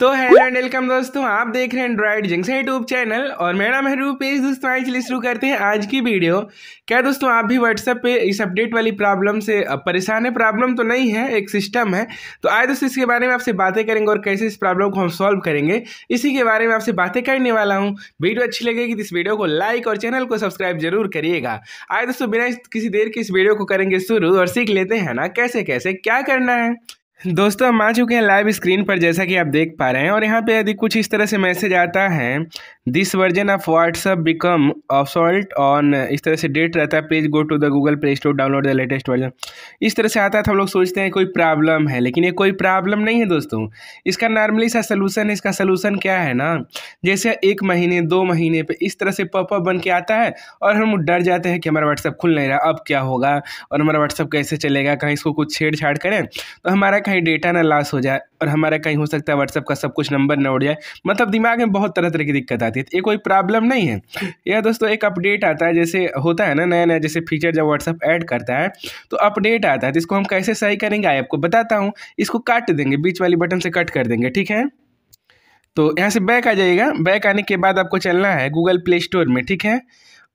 तो hello and welcome दोस्तों आप देख रहे हैं एंड्रॉइड जिंक्स यूट्यूब चैनल और मेरा नाम है रूपेश दोस्तों आज चलिए शुरू करते हैं आज की वीडियो क्या दोस्तों आप भी व्हाट्सएप पे इस अपडेट वाली प्रॉब्लम से परेशान है प्रॉब्लम तो नहीं है एक सिस्टम है तो आज दोस्तों इसके बारे में आपसे बातें करेंगे और कैसे इस प्रॉब्लम को हम सॉल्व करेंगे इसी के बारे में आपसे बातें करने वाला हूँ वीडियो अच्छी लगेगी तो इस वीडियो को लाइक और चैनल को सब्सक्राइब जरूर करिएगा आए दोस्तों बिना किसी देर के इस वीडियो को करेंगे शुरू और सीख लेते हैं ना कैसे कैसे क्या करना है दोस्तों हम आ चुके हैं लाइव स्क्रीन पर जैसा कि आप देख पा रहे हैं और यहाँ पे यदि कुछ इस तरह से मैसेज आता है this version of WhatsApp become obsolete on इस तरह से डेट रहता है please go to the Google Play Store download the latest version इस तरह से आता है तो हम लोग सोचते हैं कोई प्रॉब्लम है लेकिन ये कोई प्रॉब्लम नहीं है दोस्तों इसका नॉर्मली सा सोलूशन है इसका सोलूशन क्या है ना जैसे एक महीने दो महीने पर इस तरह से पॉपअप बन के आता है और हम डर जाते हैं कि हमारा व्हाट्सअप खुल नहीं रहा अब क्या होगा और हमारा व्हाट्सअप कैसे चलेगा कहीं इसको कुछ छेड़छाड़ करें तो हमारा कहीं डेटा ना लॉस हो जाए और हमारा कहीं हो सकता है व्हाट्सअप का सब कुछ नंबर ना उड़ जाए मतलब दिमाग में बहुत तरह तरह की दिक्कत आती है ये कोई प्रॉब्लम नहीं है यह दोस्तों एक अपडेट आता है जैसे होता है ना नया नया जैसे फीचर जब व्हाट्सअप ऐड करता है तो अपडेट आता है तो इसको हम कैसे सही करेंगे आपको बताता हूँ इसको काट देंगे बीच वाली बटन से कट कर देंगे ठीक है तो यहाँ से बैक आ जाइएगा बैक आने के बाद आपको चलना है गूगल प्ले स्टोर में ठीक है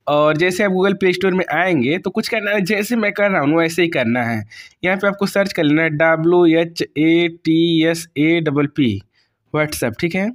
और जैसे आप गूगल प्ले स्टोर में आएंगे तो कुछ करना है जैसे मैं कर रहा हूँ वैसे ही करना है यहाँ पे आपको सर्च कर लेना है W H A T S A double P WhatsApp ठीक है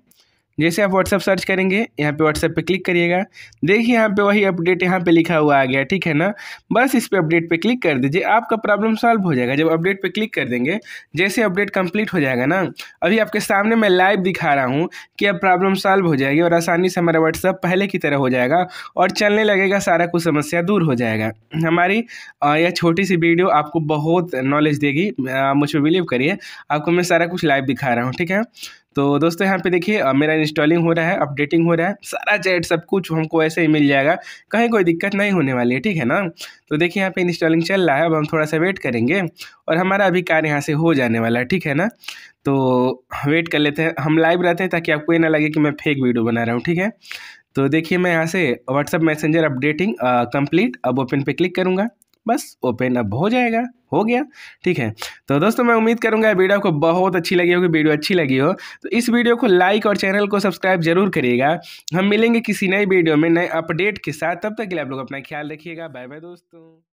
जैसे आप व्हाट्सअप सर्च करेंगे यहाँ पे व्हाट्सअप पे क्लिक करिएगा देखिए यहाँ पे वही अपडेट यहाँ पे लिखा हुआ आ गया ठीक है ना बस इस पर अपडेट पे क्लिक कर दीजिए आपका प्रॉब्लम सॉल्व हो जाएगा जब अपडेट पे क्लिक कर देंगे जैसे अपडेट कंप्लीट हो जाएगा ना अभी आपके सामने मैं लाइव दिखा रहा हूँ कि अब प्रॉब्लम सॉल्व हो जाएगी और आसानी से हमारा व्हाट्सअप पहले की तरह हो जाएगा और चलने लगेगा सारा कुछ समस्या दूर हो जाएगा हमारी यह छोटी सी वीडियो आपको बहुत नॉलेज देगी मुझ पर बिलीव करिए आपको मैं सारा कुछ लाइव दिखा रहा हूँ ठीक है तो दोस्तों यहाँ पे देखिए मेरा इंस्टॉलिंग हो रहा है अपडेटिंग हो रहा है सारा चैट सब कुछ हमको ऐसे ही मिल जाएगा कहीं कोई दिक्कत नहीं होने वाली है ठीक है ना तो देखिए यहाँ पे इंस्टॉलिंग चल रहा है अब हम थोड़ा सा वेट करेंगे और हमारा अभी कार्य यहाँ से हो जाने वाला है ठीक है ना तो वेट कर लेते हैं हम लाइव रहते हैं ताकि आपको ये ना लगे कि मैं फेक वीडियो बना रहा हूँ ठीक है तो देखिए मैं यहाँ से व्हाट्सअप मैसेंजर अपडेटिंग कंप्लीट अब ओपन पर क्लिक करूँगा बस ओपन अब हो जाएगा हो गया ठीक है तो दोस्तों मैं उम्मीद करूंगा वीडियो आपको बहुत अच्छी लगी होगी वीडियो अच्छी लगी हो तो इस वीडियो को लाइक और चैनल को सब्सक्राइब जरूर करिएगा हम मिलेंगे किसी नई वीडियो में नए अपडेट के साथ तब तक के लिए आप लोग अपना ख्याल रखिएगा बाय बाय दोस्तों